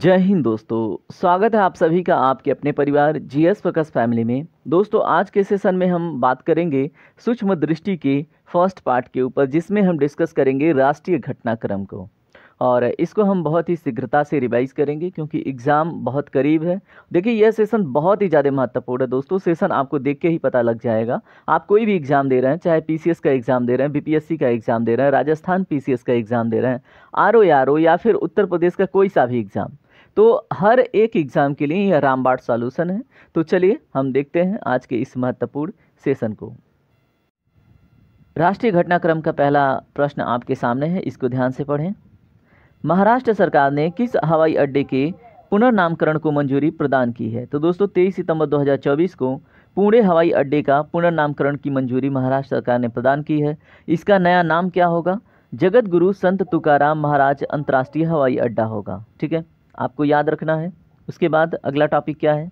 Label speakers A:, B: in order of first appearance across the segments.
A: जय हिंद दोस्तों स्वागत है आप सभी का आपके अपने परिवार जी एस फोकस फैमिली में दोस्तों आज के सेशन में हम बात करेंगे सूक्ष्म दृष्टि के फर्स्ट पार्ट के ऊपर जिसमें हम डिस्कस करेंगे राष्ट्रीय घटनाक्रम को और इसको हम बहुत ही शीघ्रता से रिवाइज करेंगे क्योंकि एग्ज़ाम बहुत करीब है देखिए यह सेशन बहुत ही ज़्यादा महत्वपूर्ण है दोस्तों सेशन आपको देख के ही पता लग जाएगा आप कोई भी एग्ज़ाम दे रहे हैं चाहे पीसीएस का एग्ज़ाम दे रहे हैं बीपीएससी का एग्ज़ाम दे रहे हैं राजस्थान पीसीएस का एग्ज़ाम दे रहे हैं आर ओ या फिर उत्तर प्रदेश का कोई सा भी एग्ज़ाम तो हर एक एग्ज़ाम के लिए यह रामबाट सॉल्यूशन है तो चलिए हम देखते हैं आज के इस महत्वपूर्ण सेशन को राष्ट्रीय घटनाक्रम का पहला प्रश्न आपके सामने है इसको ध्यान से पढ़ें महाराष्ट्र सरकार ने किस हवाई अड्डे के पुनर्नामकरण को मंजूरी प्रदान की है तो दोस्तों तेईस सितंबर 2024 को पुणे हवाई अड्डे का पुनर्नामकरण की मंजूरी महाराष्ट्र सरकार ने प्रदान की है इसका नया नाम क्या होगा जगत गुरु संत तुकाराम महाराज अंतर्राष्ट्रीय हवाई अड्डा होगा ठीक है आपको याद रखना है उसके बाद अगला टॉपिक क्या है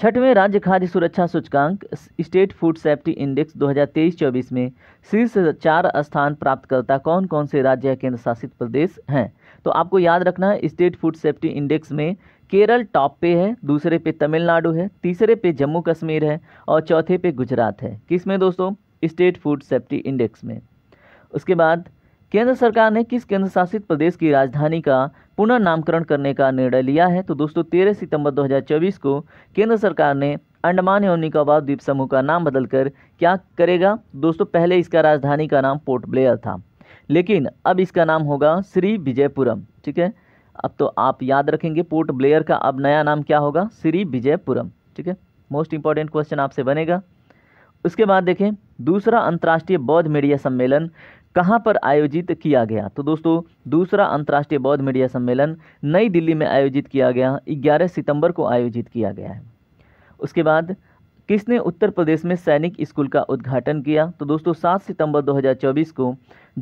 A: छठवें राज्य खाद्य सुरक्षा सूचकांक स्टेट फूड सेफ्टी इंडेक्स 2023-24 में शीर्ष चार स्थान प्राप्तकर्ता कौन कौन से राज्य या केंद्र शासित प्रदेश हैं तो आपको याद रखना है स्टेट फूड सेफ्टी इंडेक्स में केरल टॉप पे है दूसरे पे तमिलनाडु है तीसरे पे जम्मू कश्मीर है और चौथे पे गुजरात है किस में दोस्तों स्टेट फूड सेफ्टी इंडेक्स में उसके बाद केंद्र सरकार ने किस केंद्र शासित प्रदेश की राजधानी का पुनर्नामकरण करने का निर्णय लिया है तो दोस्तों तेरह सितंबर 2024 को केंद्र सरकार ने अंडमान एवं निकोबार द्वीप समूह का नाम बदलकर क्या करेगा दोस्तों पहले इसका राजधानी का नाम पोर्ट ब्लेयर था लेकिन अब इसका नाम होगा श्री विजयपुरम ठीक है अब तो आप याद रखेंगे पोर्ट ब्लेयर का अब नया नाम क्या होगा श्री विजयपुरम ठीक है मोस्ट इंपॉर्टेंट क्वेश्चन आपसे बनेगा उसके बाद देखें दूसरा अंतर्राष्ट्रीय बौद्ध मीडिया सम्मेलन कहाँ पर आयोजित किया गया तो दोस्तों दूसरा अंतर्राष्ट्रीय बौद्ध मीडिया सम्मेलन नई दिल्ली में आयोजित किया गया 11 सितंबर को आयोजित किया गया है उसके बाद किसने उत्तर प्रदेश में सैनिक स्कूल का उद्घाटन किया तो दोस्तों 7 सितंबर 2024 को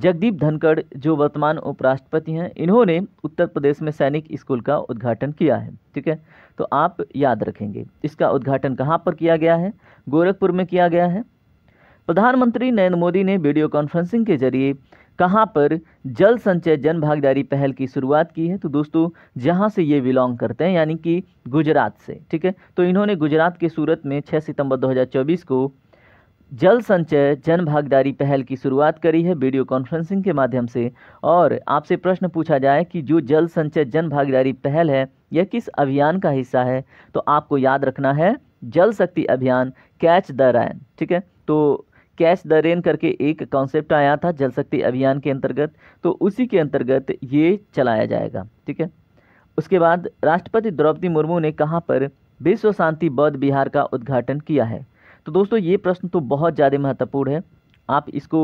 A: जगदीप धनखड़ जो वर्तमान उपराष्ट्रपति हैं इन्होंने उत्तर प्रदेश में सैनिक स्कूल का उद्घाटन किया है ठीक है तो आप याद रखेंगे इसका उद्घाटन कहाँ पर किया गया है गोरखपुर में किया गया है प्रधानमंत्री नरेंद्र मोदी ने वीडियो कॉन्फ्रेंसिंग के जरिए कहाँ पर जल संचय जन भागीदारी पहल की शुरुआत की है तो दोस्तों जहाँ से ये बिलोंग करते हैं यानी कि गुजरात से ठीक है तो इन्होंने गुजरात के सूरत में 6 सितंबर 2024 को जल संचय जन भागीदारी पहल की शुरुआत करी है वीडियो कॉन्फ्रेंसिंग के माध्यम से और आपसे प्रश्न पूछा जाए कि जो जल संचय जन भागीदारी पहल है यह किस अभियान का हिस्सा है तो आपको याद रखना है जल शक्ति अभियान कैच द रैन ठीक है तो कैच द रेन करके एक कॉन्सेप्ट आया था जल शक्ति अभियान के अंतर्गत तो उसी के अंतर्गत ये चलाया जाएगा ठीक है उसके बाद राष्ट्रपति द्रौपदी मुर्मू ने कहाँ पर विश्व शांति बौद्ध बिहार का उद्घाटन किया है तो दोस्तों ये प्रश्न तो बहुत ज़्यादा महत्वपूर्ण है आप इसको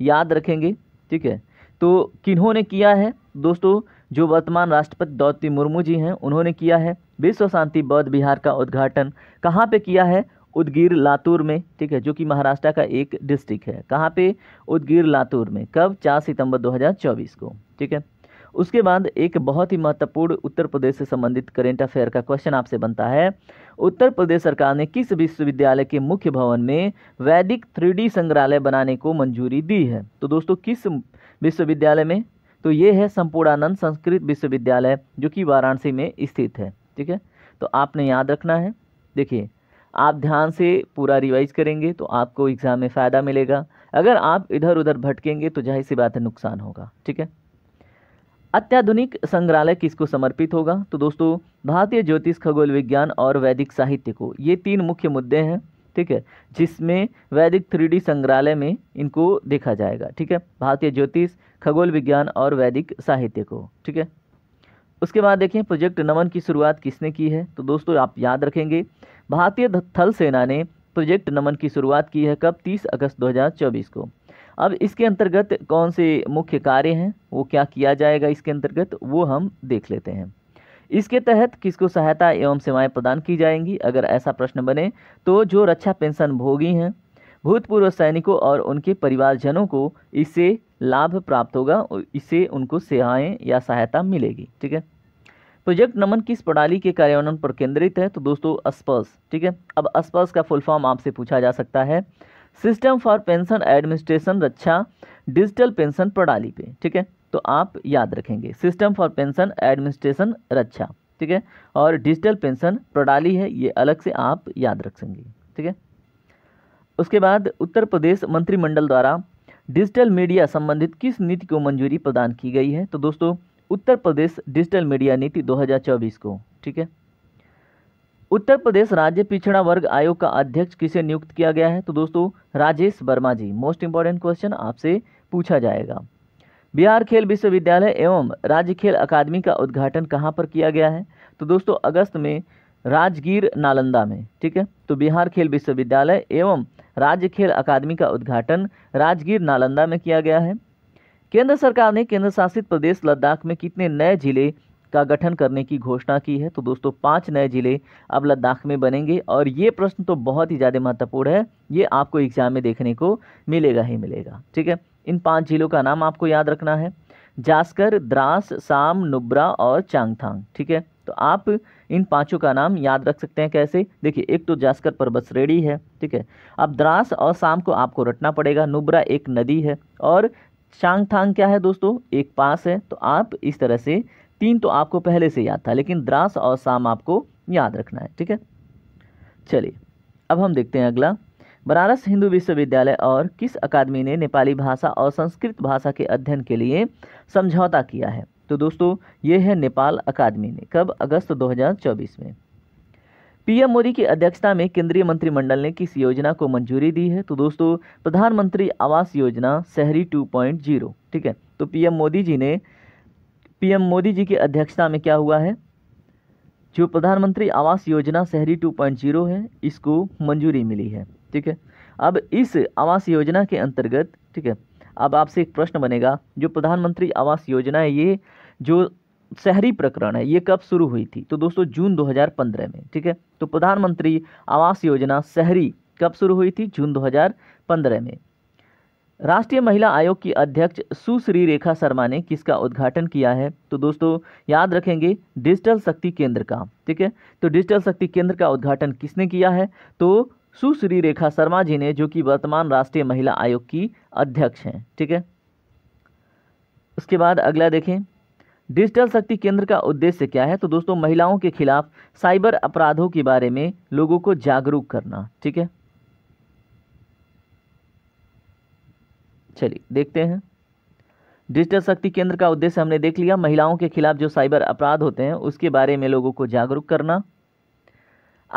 A: याद रखेंगे ठीक है तो किन्होंने ने किया है दोस्तों जो वर्तमान राष्ट्रपति द्रौपदी मुर्मू जी हैं उन्होंने किया है विश्व शांति बौद्ध बिहार का उद्घाटन कहाँ पे किया है उदगीर लातूर में ठीक है जो कि महाराष्ट्र का एक डिस्ट्रिक्ट है कहाँ पे उदगीर लातूर में कब चार सितंबर 2024 को ठीक है उसके बाद एक बहुत ही महत्वपूर्ण उत्तर प्रदेश से संबंधित करेंट अफेयर का क्वेश्चन आपसे बनता है उत्तर प्रदेश सरकार ने किस विश्वविद्यालय के मुख्य भवन में वैदिक थ्री संग्रहालय बनाने को मंजूरी दी है तो दोस्तों किस विश्वविद्यालय में तो ये है संपूर्णानंद संस्कृत विश्वविद्यालय जो कि वाराणसी में स्थित है ठीक है तो आपने याद रखना है देखिए आप ध्यान से पूरा रिवाइज करेंगे तो आपको एग्ज़ाम में फ़ायदा मिलेगा अगर आप इधर उधर भटकेंगे तो जाहिर सी बात है नुकसान होगा ठीक है अत्याधुनिक संग्रहालय किसको समर्पित होगा तो दोस्तों भारतीय ज्योतिष खगोल विज्ञान और वैदिक साहित्य को ये तीन मुख्य मुद्दे हैं ठीक है जिसमें वैदिक थ्री संग्रहालय में इनको देखा जाएगा ठीक है भारतीय ज्योतिष खगोल विज्ञान और वैदिक साहित्य को ठीक है उसके बाद देखें प्रोजेक्ट नमन की शुरुआत किसने की है तो दोस्तों आप याद रखेंगे भारतीय थल सेना ने प्रोजेक्ट नमन की शुरुआत की है कब 30 अगस्त 2024 को अब इसके अंतर्गत कौन से मुख्य कार्य हैं वो क्या किया जाएगा इसके अंतर्गत वो हम देख लेते हैं इसके तहत किसको सहायता एवं सेवाएं प्रदान की जाएंगी अगर ऐसा प्रश्न बने तो जो रक्षा पेंशन भोगी हैं भूतपूर्व सैनिकों और उनके परिवारजनों को इससे लाभ प्राप्त होगा इससे उनको सेवाएँ या सहायता मिलेगी ठीक है प्रोजेक्ट तो नमन किस प्रणाली के कार्यान्वयन पर केंद्रित है तो दोस्तों स्पर्श ठीक है अब स्पर्श का फुल फॉर्म आपसे पूछा जा सकता है सिस्टम फॉर पेंशन एडमिनिस्ट्रेशन रक्षा डिजिटल पेंशन प्रणाली पे ठीक है तो आप याद रखेंगे सिस्टम फॉर पेंशन एडमिनिस्ट्रेशन रक्षा ठीक है और डिजिटल पेंशन प्रणाली है ये अलग से आप याद रखेंगे ठीक है उसके बाद उत्तर प्रदेश मंत्रिमंडल द्वारा डिजिटल मीडिया संबंधित किस नीति को मंजूरी प्रदान की गई है तो दोस्तों उत्तर प्रदेश डिजिटल मीडिया नीति 2024 को ठीक है उत्तर प्रदेश राज्य पिछड़ा वर्ग आयोग का अध्यक्ष किसे नियुक्त किया गया है तो दोस्तों Rajesh Verma ji most important question आपसे पूछा जाएगा बिहार खेल विश्वविद्यालय एवं राज्य खेल अकादमी का उद्घाटन कहाँ पर किया गया है तो दोस्तों अगस्त में राजगीर नालंदा में ठीक है तो बिहार खेल विश्वविद्यालय एवं राज्य खेल अकादमी का उद्घाटन राजगीर नालंदा में किया गया है केंद्र सरकार ने केंद्र शासित प्रदेश लद्दाख में कितने नए जिले का गठन करने की घोषणा की है तो दोस्तों पाँच नए जिले अब लद्दाख में बनेंगे और ये प्रश्न तो बहुत ही ज़्यादा महत्वपूर्ण है ये आपको एग्जाम में देखने को मिलेगा ही मिलेगा ठीक है इन पाँच जिलों का नाम आपको याद रखना है जास्कर द्रास साम नुब्रा और चांगथांग ठीक है तो आप इन पाँचों का नाम याद रख सकते हैं कैसे देखिए एक तो जास्कर पर्वत श्रेणी है ठीक है अब द्रास और शाम को आपको रटना पड़ेगा नुब्रा एक नदी है और शांग थांग क्या है दोस्तों एक पास है तो आप इस तरह से तीन तो आपको पहले से याद था लेकिन द्रास और साम आपको याद रखना है ठीक है चलिए अब हम देखते हैं अगला बनारस हिंदू विश्वविद्यालय और किस अकादमी ने नेपाली भाषा और संस्कृत भाषा के अध्ययन के लिए समझौता किया है तो दोस्तों ये है नेपाल अकादमी ने कब अगस्त 2024 में पीएम मोदी की अध्यक्षता में केंद्रीय मंत्रिमंडल ने किस योजना को मंजूरी दी है तो दोस्तों प्रधानमंत्री आवास योजना शहरी 2.0 ठीक है तो पीएम मोदी जी ने पीएम मोदी जी की अध्यक्षता में क्या हुआ है जो प्रधानमंत्री आवास योजना शहरी 2.0 है इसको मंजूरी मिली है ठीक है अब इस आवास योजना के अंतर्गत ठीक है अब आपसे एक प्रश्न बनेगा जो प्रधानमंत्री आवास योजना है ये जो शहरी प्रकरण है ये कब शुरू हुई थी तो दोस्तों जून 2015 में ठीक है तो प्रधानमंत्री आवास योजना शहरी कब शुरू हुई थी जून 2015 में राष्ट्रीय महिला आयोग की अध्यक्ष सुश्री रेखा शर्मा ने किसका उद्घाटन किया है तो दोस्तों याद रखेंगे डिजिटल शक्ति केंद्र का ठीक है तो डिजिटल शक्ति केंद्र का उद्घाटन किसने किया है तो सुश्री रेखा शर्मा जी ने जो कि वर्तमान राष्ट्रीय महिला आयोग की अध्यक्ष हैं ठीक है उसके बाद अगला देखें डिजिटल शक्ति केंद्र का उद्देश्य क्या है तो दोस्तों महिलाओं के खिलाफ साइबर अपराधों के बारे में लोगों को जागरूक करना ठीक है चलिए देखते हैं डिजिटल शक्ति केंद्र का उद्देश्य हमने देख लिया महिलाओं के खिलाफ जो साइबर अपराध होते हैं उसके बारे में लोगों को जागरूक करना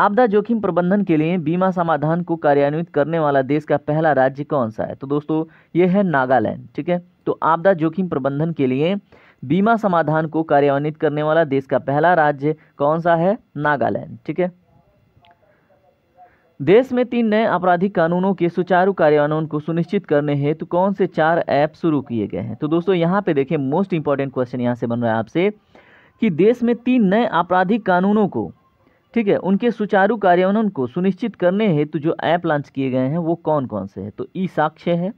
A: आपदा जोखिम प्रबंधन के लिए बीमा समाधान को कार्यान्वित करने वाला देश का पहला राज्य कौन सा है तो दोस्तों ये है नागालैंड ठीक है तो आपदा जोखिम प्रबंधन के लिए बीमा समाधान को कार्यान्वित करने वाला देश का पहला राज्य कौन सा है नागालैंड ठीक है देश में तीन नए आपराधिक कानूनों के सुचारू कार्यान्वयन को सुनिश्चित करने हेतु कौन से चार ऐप शुरू किए गए हैं तो दोस्तों यहाँ पे देखें मोस्ट इंपॉर्टेंट क्वेश्चन यहाँ से बन रहा है आपसे कि देश में तीन नए आपराधिक कानूनों को ठीक है उनके सुचारू कार्यान्वयन को सुनिश्चित करने हेतु जो ऐप लॉन्च किए गए हैं वो कौन कौन से है तो ई साक्ष्य है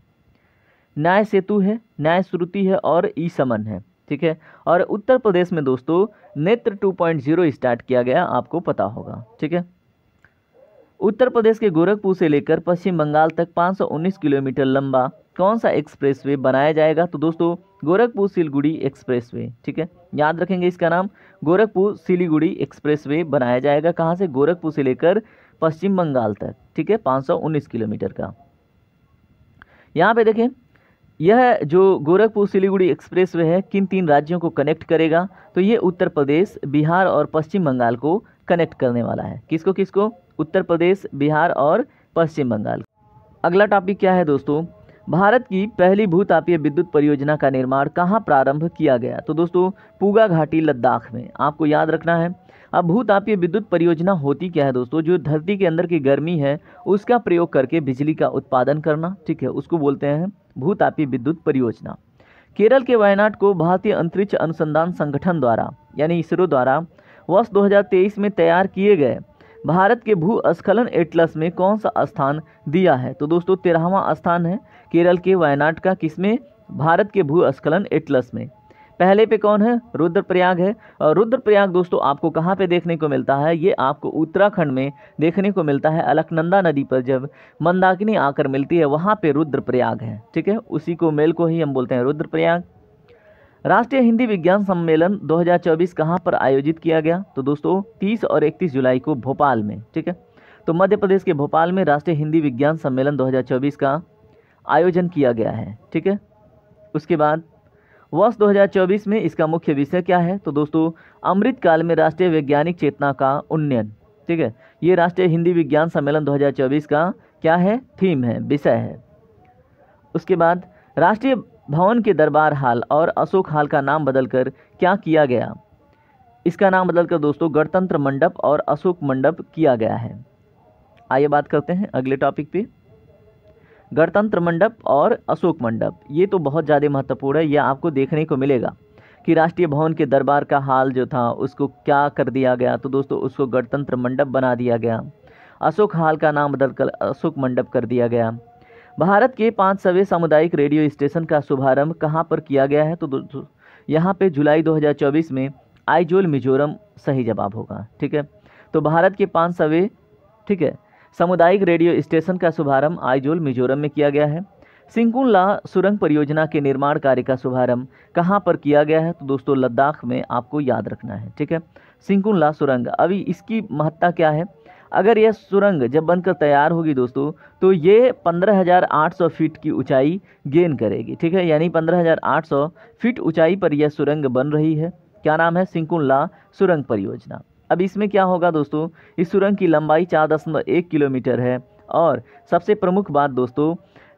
A: न्याय सेतु है न्याय श्रुति है और ई समन है ठीक है और उत्तर प्रदेश में दोस्तों नेत्र 2.0 स्टार्ट किया गया आपको पता होगा ठीक है उत्तर प्रदेश के गोरखपुर से लेकर पश्चिम बंगाल तक 519 किलोमीटर लंबा कौन सा एक्सप्रेसवे बनाया जाएगा तो दोस्तों गोरखपुर सिलगुड़ी एक्सप्रेसवे ठीक है याद रखेंगे इसका नाम गोरखपुर सिलीगुड़ी एक्सप्रेसवे बनाया जाएगा कहाँ से गोरखपुर से लेकर पश्चिम बंगाल तक ठीक है 519 किलोमीटर का यहाँ पे देखें यह जो गोरखपुर सिलीगुड़ी एक्सप्रेस वे है किन तीन राज्यों को कनेक्ट करेगा तो ये उत्तर प्रदेश बिहार और पश्चिम बंगाल को कनेक्ट करने वाला है किसको किसको उत्तर प्रदेश बिहार और पश्चिम बंगाल अगला टॉपिक क्या है दोस्तों भारत की पहली भूतापीय विद्युत परियोजना का निर्माण कहाँ प्रारंभ किया गया तो दोस्तों पूगा घाटी लद्दाख में आपको याद रखना है अब भूतापीय विद्युत परियोजना होती क्या है दोस्तों जो धरती के अंदर की गर्मी है उसका प्रयोग करके बिजली का उत्पादन करना ठीक है उसको बोलते हैं भूतापी विद्युत परियोजना केरल के वायनाड को भारतीय अंतरिक्ष अनुसंधान संगठन द्वारा यानी इसरो द्वारा वर्ष 2023 में तैयार किए गए भारत के भू स्खलन एटलस में कौन सा स्थान दिया है तो दोस्तों तेरहवा स्थान है केरल के वायनाड का किसमें भारत के भू स्खलन एटलस में पहले पे कौन है रुद्रप्रयाग है और रुद्रप्रयाग दोस्तों आपको कहाँ पे देखने को मिलता है ये आपको उत्तराखंड में देखने को मिलता है अलकनंदा नदी पर जब मंदाकिनी आकर मिलती है वहाँ पे रुद्रप्रयाग है ठीक है उसी को मेल को ही हम बोलते हैं रुद्रप्रयाग राष्ट्रीय हिंदी विज्ञान सम्मेलन 2024 कहाँ पर आयोजित किया गया तो दोस्तों तीस और इकतीस जुलाई को भोपाल में ठीक है तो मध्य प्रदेश के भोपाल में राष्ट्रीय हिंदी विज्ञान सम्मेलन दो का आयोजन किया गया है ठीक है उसके बाद वर्ष 2024 में इसका मुख्य विषय क्या है तो दोस्तों अमृत काल में राष्ट्रीय वैज्ञानिक चेतना का उन्नयन ठीक है ये राष्ट्रीय हिंदी विज्ञान सम्मेलन 2024 का क्या है थीम है विषय है उसके बाद राष्ट्रीय भवन के दरबार हाल और अशोक हाल का नाम बदलकर क्या किया गया इसका नाम बदलकर दोस्तों गणतंत्र मंडप और अशोक मंडप किया गया है आइए बात करते हैं अगले टॉपिक पर गणतंत्र मंडप और अशोक मंडप ये तो बहुत ज़्यादा महत्वपूर्ण है यह आपको देखने को मिलेगा कि राष्ट्रीय भवन के दरबार का हाल जो था उसको क्या कर दिया गया तो दोस्तों उसको गणतंत्र मंडप बना दिया गया अशोक हाल का नाम बदल कर अशोक मंडप कर दिया गया भारत के पाँच सवे सामुदायिक रेडियो स्टेशन का शुभारंभ कहाँ पर किया गया है तो दोस्तों यहाँ पे जुलाई 2024 में आइजोल मिजोरम सही जवाब होगा ठीक है तो भारत के पाँच सवे ठीक है सामुदायिक रेडियो स्टेशन का शुभारंभ आइजोल मिजोरम में किया गया है सिंकुला सुरंग परियोजना के निर्माण कार्य का शुभारंभ कहाँ पर किया गया है तो दोस्तों लद्दाख में आपको याद रखना है ठीक है सिंकुला सुरंग अभी इसकी महत्ता क्या है अगर यह सुरंग जब बनकर तैयार होगी दोस्तों तो ये 15,800 फीट की ऊंचाई गेन करेगी ठीक है यानी 15,800 फीट ऊंचाई पर यह सुरंग बन रही है क्या नाम है सिंकुला सुरंग परियोजना अब इसमें क्या होगा दोस्तों इस सुरंग की लंबाई चार दशमलव एक किलोमीटर है और सबसे प्रमुख बात दोस्तों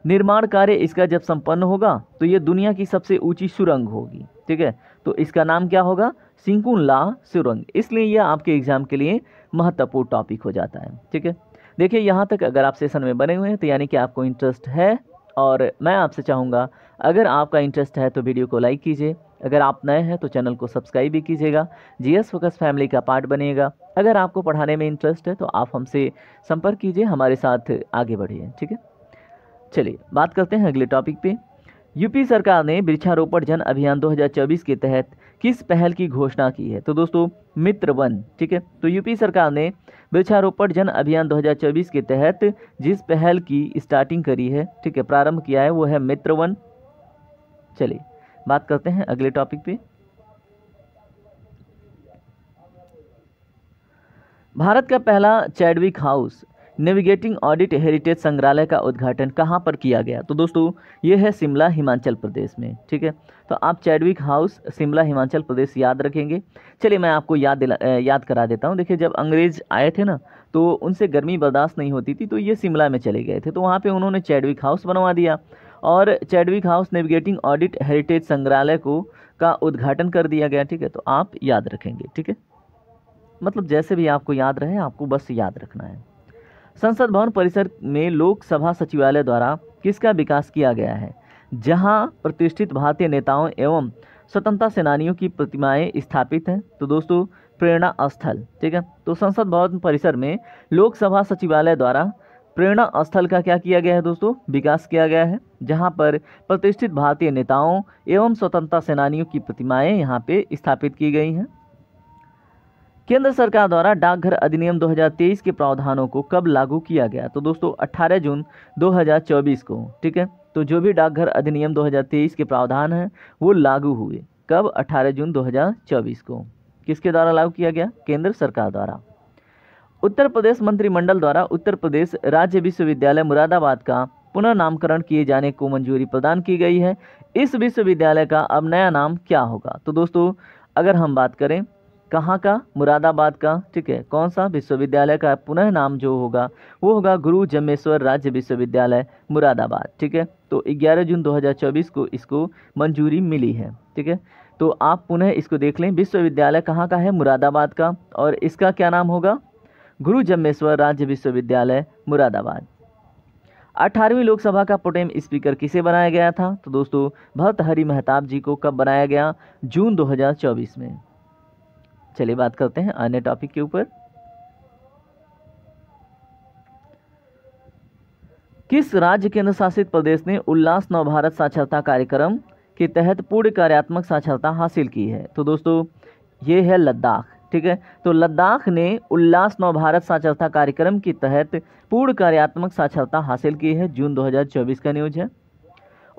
A: निर्माण कार्य इसका जब संपन्न होगा तो ये दुनिया की सबसे ऊंची सुरंग होगी ठीक है तो इसका नाम क्या होगा सिंकुन ला सुरंग इसलिए यह आपके एग्ज़ाम के लिए महत्वपूर्ण टॉपिक हो जाता है ठीक है देखिए यहाँ तक अगर आप सेशन में बने हुए हैं तो यानी कि आपको इंटरेस्ट है और मैं आपसे चाहूँगा अगर आपका इंटरेस्ट है तो वीडियो को लाइक कीजिए अगर आप नए हैं तो चैनल को सब्सक्राइब भी कीजिएगा जीएस फोकस फैमिली का पार्ट बनिएगा अगर आपको पढ़ाने में इंटरेस्ट है तो आप हमसे संपर्क कीजिए हमारे साथ आगे बढ़िए ठीक है चलिए बात करते हैं अगले टॉपिक पे यूपी सरकार ने वृक्षारोपण जन अभियान 2024 के तहत किस पहल की घोषणा की है तो दोस्तों मित्र वन ठीक है तो यूपी सरकार ने वृक्षारोपण जन अभियान 2024 के तहत जिस पहल की स्टार्टिंग करी है ठीक है प्रारंभ किया है वो है मित्र वन चलिए बात करते हैं अगले टॉपिक पे भारत का पहला Chadwick house navigating audit heritage संग्रहालय का उद्घाटन कहाँ पर किया गया तो दोस्तों ये है शिमला हिमाचल प्रदेश में ठीक है तो आप चैडविक हाउस शिमला हिमाचल प्रदेश याद रखेंगे चलिए मैं आपको याद दिला याद करा देता हूँ देखिए जब अंग्रेज आए थे ना तो उनसे गर्मी बर्दाश्त नहीं होती थी तो ये शिमला में चले गए थे तो वहाँ पर उन्होंने चैडविक हाउस बनवा दिया और Chadwick house navigating audit heritage संग्रहालय को का उद्घाटन कर दिया गया ठीक है तो आप याद रखेंगे ठीक है मतलब जैसे भी आपको याद रहे आपको बस याद रखना है संसद भवन परिसर में लोकसभा सचिवालय द्वारा किसका विकास किया गया है जहां प्रतिष्ठित भारतीय नेताओं एवं स्वतंत्रता सेनानियों की प्रतिमाएं स्थापित हैं तो दोस्तों प्रेरणा स्थल ठीक है तो संसद भवन परिसर में लोकसभा सचिवालय द्वारा प्रेरणा स्थल का क्या किया गया है दोस्तों विकास किया गया है जहां पर प्रतिष्ठित भारतीय नेताओं एवं स्वतंत्रता सेनानियों की प्रतिमाएं यहां पे स्थापित की गई हैं केंद्र सरकार द्वारा डाकघर अधिनियम 2023 के प्रावधानों को कब लागू किया गया तो दोस्तों 18 जून 2024 को ठीक है तो जो भी डाकघर अधिनियम 2023 के प्रावधान हैं वो लागू हुए कब 18 जून 2024 को किसके द्वारा लागू किया गया केंद्र सरकार द्वारा उत्तर प्रदेश मंत्रिमंडल द्वारा उत्तर प्रदेश राज्य विश्वविद्यालय मुरादाबाद का पुनः नामकरण किए जाने को मंजूरी प्रदान की गई है इस विश्वविद्यालय का अब नया नाम क्या होगा तो दोस्तों अगर हम बात करें कहाँ का मुरादाबाद का ठीक है कौन सा विश्वविद्यालय का पुनः नाम जो होगा वो होगा गुरु जमेश्वर राज्य विश्वविद्यालय मुरादाबाद ठीक है तो 11 जून 2024 को इसको मंजूरी मिली है ठीक है तो आप पुनः इसको देख लें विश्वविद्यालय कहाँ का है मुरादाबाद का और इसका क्या नाम होगा गुरु जम्मेश्वर राज्य विश्वविद्यालय मुरादाबाद अठारहवीं लोकसभा का पोटेम स्पीकर किसे बनाया गया था तो दोस्तों हरि महताब जी को कब बनाया गया जून 2024 में चलिए बात करते हैं अन्य टॉपिक के ऊपर किस राज्य केंद्र शासित प्रदेश ने उल्लास नव भारत साक्षरता कार्यक्रम के तहत पूर्ण कार्यात्मक साक्षरता हासिल की है तो दोस्तों ये है लद्दाख ठीक है तो लद्दाख ने उल्लास नव भारत साक्षरता कार्यक्रम के तहत पूर्ण कार्यात्मक साक्षरता हासिल की है जून 2024 का न्यूज है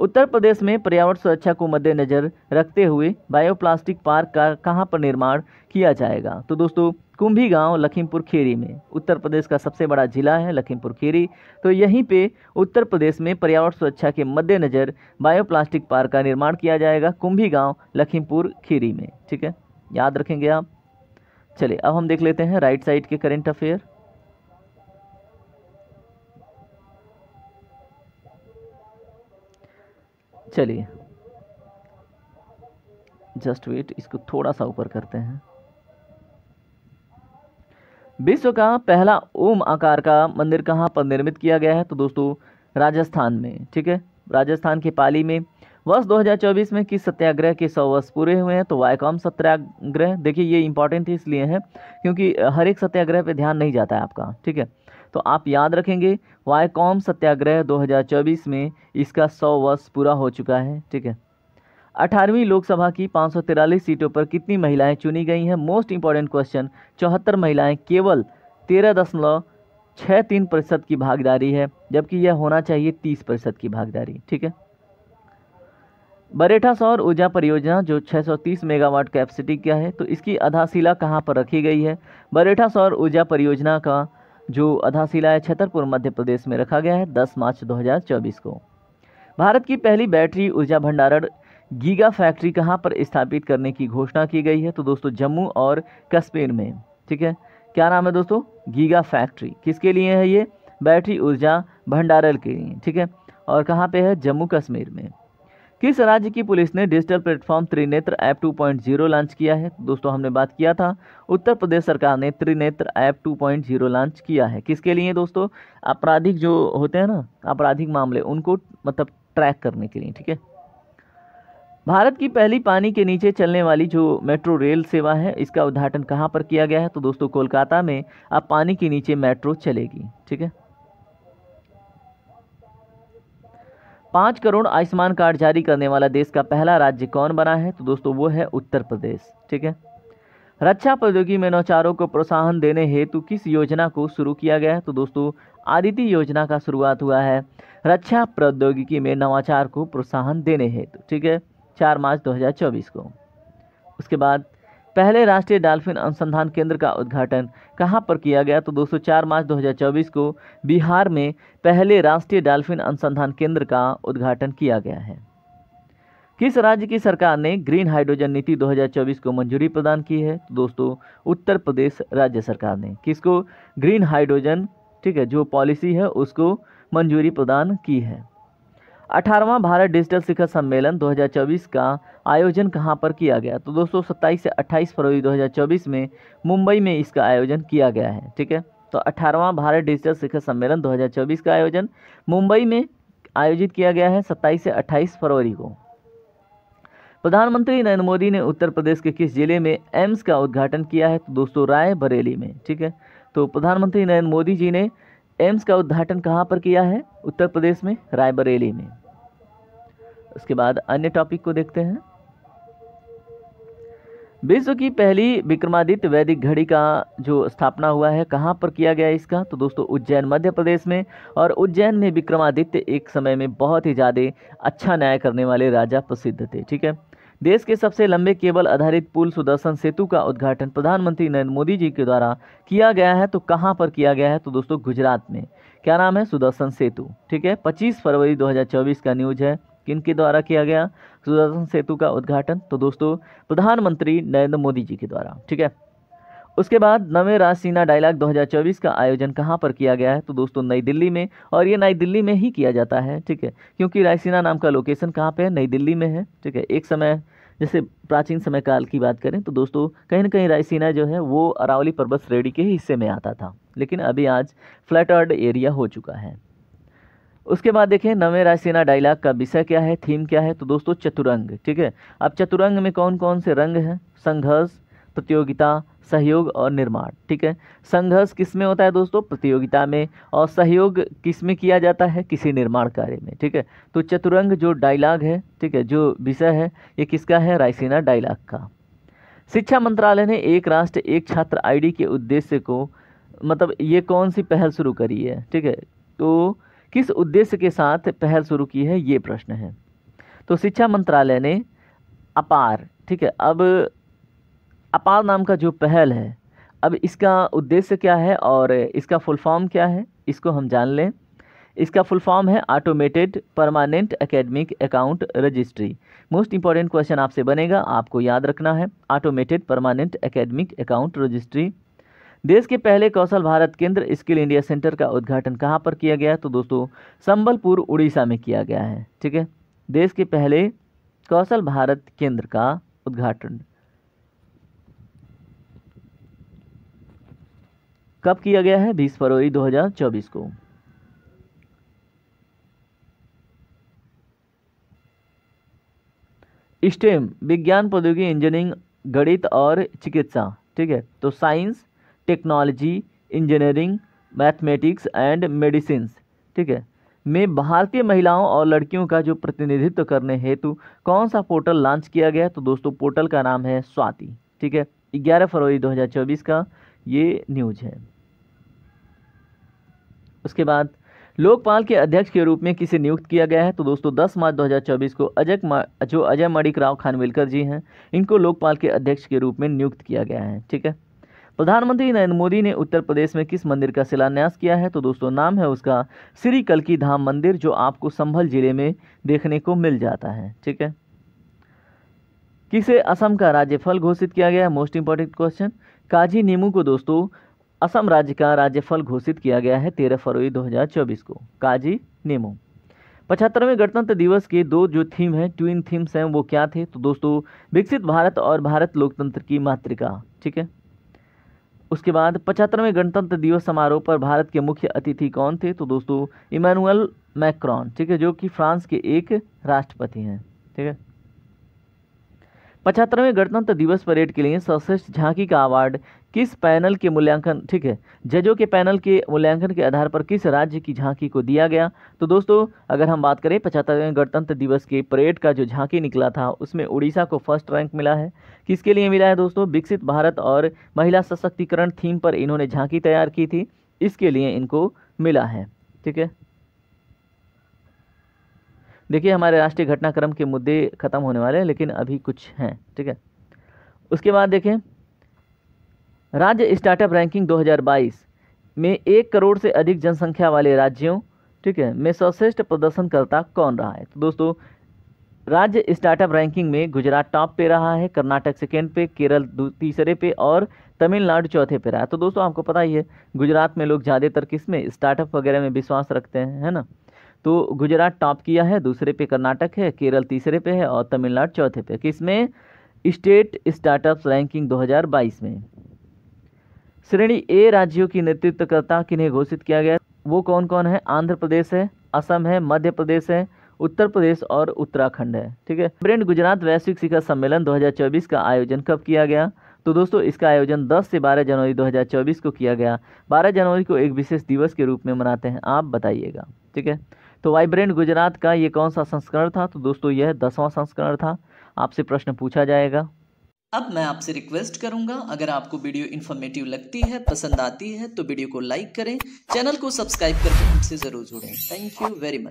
A: उत्तर प्रदेश में पर्यावरण सुरक्षा को मद्देनजर रखते हुए बायोप्लास्टिक पार्क का कहाँ पर निर्माण किया जाएगा तो दोस्तों कुंभी गांव लखीमपुर खीरी में उत्तर प्रदेश का सबसे बड़ा जिला है लखीमपुर खीरी तो यहीं पे उत्तर प्रदेश में पर्यावरण सुरक्षा के मद्देनज़र बायोप्लास्टिक पार्क का निर्माण किया जाएगा कुंभी गांव लखीमपुर खीरी में ठीक है याद रखेंगे आप चलिए अब हम देख लेते हैं राइट साइड के करेंट अफेयर चलिए जस्ट वेट इसको थोड़ा सा ऊपर करते हैं विश्व का पहला ओम आकार का मंदिर कहाँ पर निर्मित किया गया है तो दोस्तों राजस्थान में ठीक है राजस्थान के पाली में वर्ष 2024 में किस सत्याग्रह के सौ वर्ष पूरे हुए हैं तो वायकॉम सत्याग्रह देखिए ये इंपॉर्टेंट इसलिए है क्योंकि हर एक सत्याग्रह पे ध्यान नहीं जाता है आपका ठीक है तो आप याद रखेंगे वायकॉम सत्याग्रह 2024 में इसका सौ वर्ष पूरा हो चुका है ठीक है अठारहवीं लोकसभा की पाँच सीटों पर कितनी महिलाएँ चुनी गई हैं मोस्ट इंपॉर्टेंट क्वेश्चन चौहत्तर महिलाएँ केवल तेरह दशमलव छः तीन प्रतिशत की भागीदारी है जबकि यह होना चाहिए तीस प्रतिशत की भागीदारी ठीक है बरेठा सौर ऊर्जा परियोजना जो 630 मेगावाट कैपेसिटी का है तो इसकी आधारशिला कहाँ पर रखी गई है बरेठा सौर ऊर्जा परियोजना का जो आधारशिला है छतरपुर मध्य प्रदेश में रखा गया है 10 मार्च 2024 को भारत की पहली बैटरी ऊर्जा भंडारण गीगा फैक्ट्री कहाँ पर स्थापित करने की घोषणा की गई है तो दोस्तों जम्मू और कश्मीर में ठीक है क्या नाम है दोस्तों गीगा फैक्ट्री किसके लिए है ये बैटरी ऊर्जा भंडारण के लिए ठीक है और कहाँ पर है जम्मू कश्मीर में किस राज्य की पुलिस ने digital platform Trinetra app 2.0 launch किया है दोस्तों हमने बात किया था उत्तर प्रदेश सरकार ने त्रिनेत्र ऐप 2.0 लॉन्च किया है किसके लिए दोस्तों आपराधिक जो होते हैं ना आपराधिक मामले उनको मतलब ट्रैक करने के लिए ठीक है भारत की पहली पानी के नीचे चलने वाली जो मेट्रो रेल सेवा है इसका उद्घाटन कहाँ पर किया गया है तो दोस्तों कोलकाता में अब पानी के नीचे मेट्रो चलेगी ठीक है पाँच करोड़ आयुष्मान कार्ड जारी करने वाला देश का पहला राज्य कौन बना है तो दोस्तों वो है उत्तर प्रदेश ठीक है रक्षा प्रौद्योगिकी में नौचारों को प्रोत्साहन देने हेतु किस योजना को शुरू किया गया है तो दोस्तों आदिति योजना का शुरुआत हुआ है रक्षा प्रौद्योगिकी में नवाचार को प्रोत्साहन देने हेतु ठीक है चार मार्च 2024 को उसके बाद पहले राष्ट्रीय डॉल्फिन अनुसंधान केंद्र का उद्घाटन कहाँ पर किया गया तो दोस्तों चार मार्च 2024 को बिहार में पहले राष्ट्रीय डाल्फिन अनुसंधान केंद्र का उद्घाटन किया गया है किस राज्य की सरकार ने ग्रीन हाइड्रोजन नीति 2024 को मंजूरी प्रदान की है तो दोस्तों उत्तर प्रदेश राज्य सरकार ने किसको ग्रीन हाइड्रोजन ठीक है जो पॉलिसी है उसको मंजूरी प्रदान की है अठारहवां भारत डिजिटल शिखर सम्मेलन 2024 का आयोजन कहां पर किया गया तो दोस्तों 27 से 28 फरवरी 2024 में मुंबई में इसका आयोजन किया गया है ठीक है तो अठारहवां भारत डिजिटल शिखर सम्मेलन 2024 का आयोजन मुंबई में आयोजित किया गया है 27 से 28 फरवरी को प्रधानमंत्री नरेंद्र मोदी ने उत्तर प्रदेश के किस जिले में एम्स का उद्घाटन किया है तो दोस्तों राय बरेली में ठीक है तो प्रधानमंत्री नरेंद्र मोदी जी ने एम्स का उद्घाटन कहाँ पर किया है उत्तर प्रदेश में रायबरेली में उसके बाद अन्य टॉपिक को देखते हैं विश्व की पहली विक्रमादित्य वैदिक घड़ी का जो स्थापना हुआ है कहाँ पर किया गया इसका तो दोस्तों उज्जैन मध्य प्रदेश में और उज्जैन में विक्रमादित्य एक समय में बहुत ही ज़्यादा अच्छा न्याय करने वाले राजा प्रसिद्ध थे ठीक है देश के सबसे लंबे केबल आधारित पुल सुदर्शन सेतु का उद्घाटन प्रधानमंत्री नरेंद्र मोदी जी के द्वारा किया गया है तो कहाँ पर किया गया है तो दोस्तों गुजरात में क्या नाम है सुदर्शन सेतु ठीक है पच्चीस फरवरी दो का न्यूज है किन के द्वारा किया गया सुदर्शन सेतु का उद्घाटन तो दोस्तों प्रधानमंत्री नरेंद्र मोदी जी के द्वारा ठीक है उसके बाद नवे रासीना डायलॉग 2024 का आयोजन कहाँ पर किया गया है तो दोस्तों नई दिल्ली में और ये नई दिल्ली में ही किया जाता है ठीक है क्योंकि रायसीना नाम का लोकेशन कहाँ पे है नई दिल्ली में है ठीक है एक समय जैसे प्राचीन समय काल की बात करें तो दोस्तों कहीं ना कहीं रायसीना जो है वो अरावली पर्वत श्रेणी के हिस्से में आता था लेकिन अभी आज फ्लैटर्ड एरिया हो चुका है उसके बाद देखें नवे रायसेना डायलाग का विषय क्या है थीम क्या है तो दोस्तों चतुरंग ठीक है अब चतुरंग में कौन कौन से रंग हैं संघर्ष प्रतियोगिता सहयोग और निर्माण ठीक है संघर्ष किस में होता है दोस्तों प्रतियोगिता में और सहयोग किस में किया जाता है किसी निर्माण कार्य में ठीक है तो चतुरंग जो डायलॉग है ठीक है जो विषय है ये किसका है रायसेना डायलॉग का शिक्षा मंत्रालय ने एक राष्ट्र एक छात्र आईडी के उद्देश्य को मतलब ये कौन सी पहल शुरू करी है ठीक है तो किस उद्देश्य के साथ पहल शुरू की है ये प्रश्न है तो शिक्षा मंत्रालय ने अपार ठीक है अब अपार नाम का जो पहल है अब इसका उद्देश्य क्या है और इसका फुल फॉर्म क्या है इसको हम जान लें इसका फुल फॉर्म है automated permanent academic account registry most important question आपसे बनेगा आपको याद रखना है automated permanent academic account registry देश के पहले कौशल भारत केंद्र स्किल इंडिया सेंटर का उद्घाटन कहाँ पर किया गया तो दोस्तों संबलपुर उड़ीसा में किया गया है ठीक है देश के पहले कौशल भारत केंद्र का उद्घाटन कब किया गया है 20 फरवरी 2024 को स्टेम विज्ञान प्रौद्योगिकी इंजीनियरिंग गणित और चिकित्सा ठीक है तो science technology engineering mathematics and medicine ठीक है में भारतीय महिलाओं और लड़कियों का जो प्रतिनिधित्व करने हेतु कौन सा पोर्टल लॉन्च किया गया तो दोस्तों पोर्टल का नाम है स्वाति ठीक है ग्यारह फरवरी 2024 का ये न्यूज है उसके बाद लोकपाल के अध्यक्ष के रूप में किसे नियुक्त किया गया है तो दोस्तों 10 मार्च 2024 को अजय जो अजय मणिक राव खानविलकर जी हैं इनको लोकपाल के अध्यक्ष के रूप में नियुक्त किया गया है ठीक है प्रधानमंत्री नरेंद्र मोदी ने उत्तर प्रदेश में किस मंदिर का शिलान्यास किया है तो दोस्तों नाम है उसका श्री कलकी धाम मंदिर जो आपको संभल जिले में देखने को मिल जाता है ठीक है किसे असम का राज्यफल घोषित किया गया है most important question Kaji Nemu को दोस्तों असम राज्य का राज्यफल घोषित किया गया है तेरह फरवरी 2024 को काजी नीमू पचहत्तरवें गणतंत्र दिवस के दो जो थीम हैं ट्विन थीम्स हैं वो क्या थे तो दोस्तों विकसित भारत और भारत लोकतंत्र की मातृका ठीक है उसके बाद पचहत्तरवें गणतंत्र दिवस समारोह पर भारत के मुख्य अतिथि कौन थे तो दोस्तों इमानुअल मैक्रॉन ठीक है जो कि फ्रांस के एक राष्ट्रपति हैं ठीक है पचहत्तरवें गणतंत्र दिवस परेड के लिए सर्वश्रेष्ठ झांकी का अवार्ड किस पैनल के मूल्यांकन ठीक है जजों के पैनल के मूल्यांकन के आधार पर किस राज्य की झांकी को दिया गया तो दोस्तों अगर हम बात करें पचहत्तरवें गणतंत्र दिवस के परेड का जो झांकी निकला था उसमें उड़ीसा को फर्स्ट रैंक मिला है किसके लिए मिला है दोस्तों विकसित भारत और महिला सशक्तिकरण थीम पर इन्होंने झांकी तैयार की थी इसके लिए इनको मिला है ठीक है देखिए हमारे राष्ट्रीय घटनाक्रम के मुद्दे ख़त्म होने वाले हैं लेकिन अभी कुछ हैं ठीक है उसके बाद देखें राज्य स्टार्टअप रैंकिंग 2022 में एक करोड़ से अधिक जनसंख्या वाले राज्यों ठीक है में सर्वश्रेष्ठ प्रदर्शनकर्ता कौन रहा है तो दोस्तों राज्य स्टार्टअप रैंकिंग में गुजरात टॉप पे रहा है कर्नाटक सेकेंड पे केरल तीसरे पे और तमिलनाडु चौथे पे रहा है तो दोस्तों आपको पता ही है गुजरात में लोग ज़्यादातर किस में स्टार्टअप वगैरह में विश्वास रखते हैं है ना तो गुजरात टॉप किया है दूसरे पे कर्नाटक है केरल तीसरे पे है और तमिलनाडु चौथे पे किसमें स्टेट स्टार्टअप रैंकिंग 2022 में श्रेणी ए राज्यों की नेतृत्वकर्ता किन्हें घोषित किया गया वो कौन कौन है आंध्र प्रदेश है असम है मध्य प्रदेश है उत्तर प्रदेश और उत्तराखंड है ठीक है ब्रेंड गुजरात वैश्विक शिखर सम्मेलन 2024 का आयोजन कब किया गया तो दोस्तों इसका आयोजन 10 से 12 जनवरी 2024 को किया गया 12 जनवरी को एक विशेष दिवस के रूप में मनाते हैं आप बताइएगा ठीक है तो वाइब्रेंट गुजरात का ये कौन सा संस्करण था तो दोस्तों यह दसवां संस्करण था आपसे प्रश्न पूछा जाएगा अब मैं आपसे रिक्वेस्ट करूंगा अगर आपको वीडियो इन्फॉर्मेटिव लगती है पसंद आती है तो वीडियो को लाइक करें चैनल को सब्सक्राइब करके हमसे ज़रूर जुड़ें थैंक यू वेरी मच